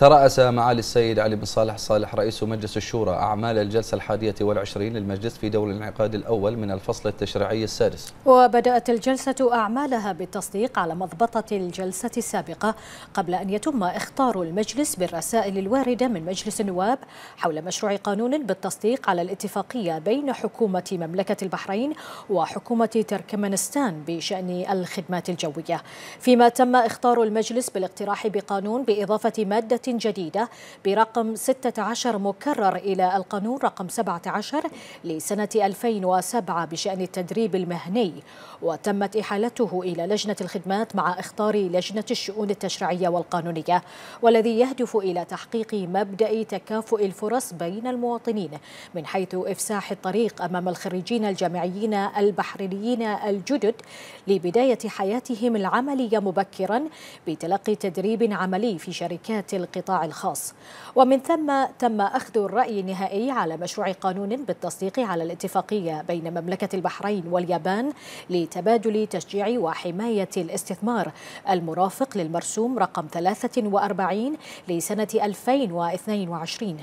ترأس معالي السيد علي بن صالح صالح رئيس مجلس الشورى أعمال الجلسة الحادية والعشرين للمجلس في دور الانعقاد الأول من الفصل التشريعي السادس وبدأت الجلسة أعمالها بالتصديق على مضبطة الجلسة السابقة قبل أن يتم اختار المجلس بالرسائل الواردة من مجلس النواب حول مشروع قانون بالتصديق على الاتفاقية بين حكومة مملكة البحرين وحكومة تركمانستان بشأن الخدمات الجوية فيما تم اختار المجلس بالاقتراح بقانون بإضافة مادة جديدة برقم 16 مكرر إلى القانون رقم 17 لسنة 2007 بشأن التدريب المهني وتمت إحالته إلى لجنة الخدمات مع إخطار لجنة الشؤون التشريعية والقانونية والذي يهدف إلى تحقيق مبدأ تكافؤ الفرص بين المواطنين من حيث إفساح الطريق أمام الخريجين الجامعيين البحرينيين الجدد لبداية حياتهم العملية مبكرا بتلقي تدريب عملي في شركات القطاع القطاع الخاص ومن ثم تم أخذ الرأي النهائي على مشروع قانون بالتصديق على الاتفاقية بين مملكة البحرين واليابان لتبادل تشجيع وحماية الاستثمار المرافق للمرسوم رقم 43 لسنة 2022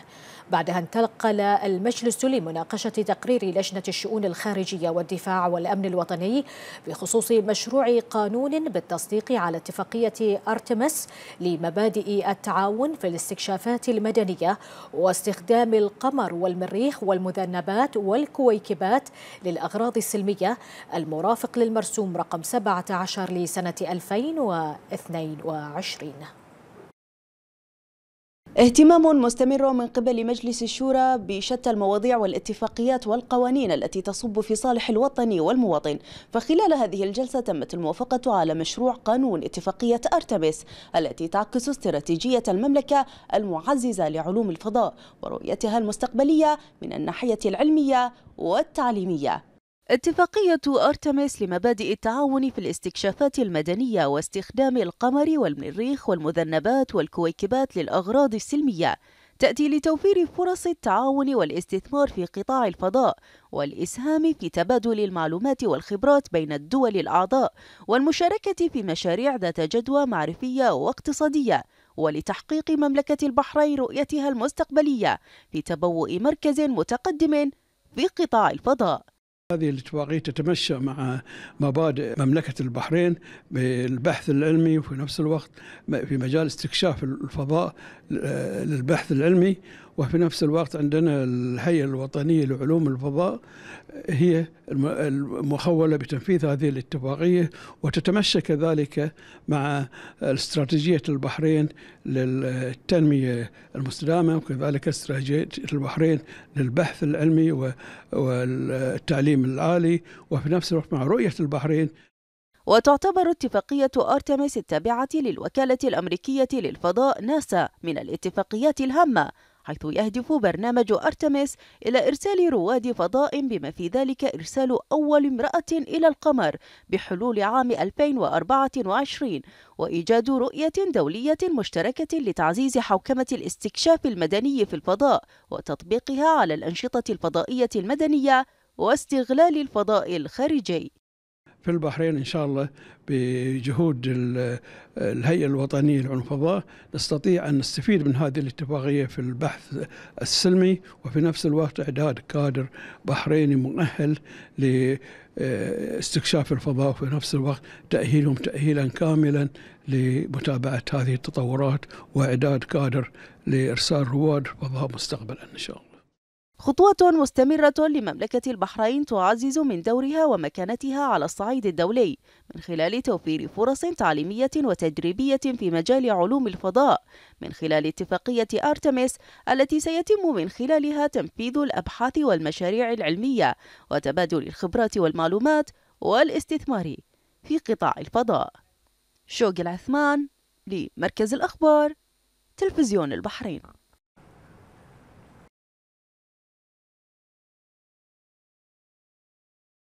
بعدها انتقل المجلس لمناقشة تقرير لجنة الشؤون الخارجية والدفاع والأمن الوطني بخصوص مشروع قانون بالتصديق على اتفاقية أرتمس لمبادئ التعاون في الاستكشافات المدنية واستخدام القمر والمريخ والمذنبات والكويكبات للأغراض السلمية المرافق للمرسوم رقم 17 لسنة 2022 اهتمام مستمر من قبل مجلس الشورى بشتى المواضيع والاتفاقيات والقوانين التي تصب في صالح الوطن والمواطن فخلال هذه الجلسة تمت الموافقة على مشروع قانون اتفاقية أرتبس التي تعكس استراتيجية المملكة المعززة لعلوم الفضاء ورؤيتها المستقبلية من الناحية العلمية والتعليمية اتفاقية أرتمس لمبادئ التعاون في الاستكشافات المدنية واستخدام القمر والمريخ والمذنبات والكويكبات للأغراض السلمية تأتي لتوفير فرص التعاون والاستثمار في قطاع الفضاء والإسهام في تبادل المعلومات والخبرات بين الدول الأعضاء والمشاركة في مشاريع ذات جدوى معرفية واقتصادية ولتحقيق مملكة البحرين رؤيتها المستقبلية في تبوء مركز متقدم في قطاع الفضاء هذه الاتفاقية تتمشى مع مبادئ مملكة البحرين بالبحث العلمي وفي نفس الوقت في مجال استكشاف الفضاء آه، للبحث العلمي وفي نفس الوقت عندنا الهيئة الوطنية لعلوم الفضاء آه، هي المخولة بتنفيذ هذه الاتفاقية وتتمشى كذلك مع استراتيجية البحرين للتنمية المستدامة وكذلك استراتيجية البحرين للبحث العلمي والتعليم التنظيم الآلي وفي نفس الوقت مع رؤية البحرين وتعتبر اتفاقية أرتمس التابعة للوكالة الأمريكية للفضاء ناسا من الاتفاقيات الهامة حيث يهدف برنامج أرتمس إلى إرسال رواد فضاء بما في ذلك إرسال أول امرأة إلى القمر بحلول عام 2024 وإيجاد رؤية دولية مشتركة لتعزيز حوكمة الاستكشاف المدني في الفضاء وتطبيقها على الأنشطة الفضائية المدنية واستغلال الفضاء الخارجي في البحرين إن شاء الله بجهود الهيئة الوطنية للفضاء نستطيع أن نستفيد من هذه الاتفاقية في البحث السلمي وفي نفس الوقت إعداد كادر بحريني مؤهل لاستكشاف الفضاء وفي نفس الوقت تأهيلهم تأهيلا كاملا لمتابعة هذه التطورات وإعداد كادر لإرسال رواد فضاء مستقبلا إن شاء الله خطوة مستمرة لمملكة البحرين تعزز من دورها ومكانتها على الصعيد الدولي من خلال توفير فرص تعليمية وتدريبية في مجال علوم الفضاء من خلال اتفاقية أرتمس التي سيتم من خلالها تنفيذ الأبحاث والمشاريع العلمية وتبادل الخبرات والمعلومات والاستثمار في قطاع الفضاء شوق العثمان لمركز الأخبار تلفزيون البحرين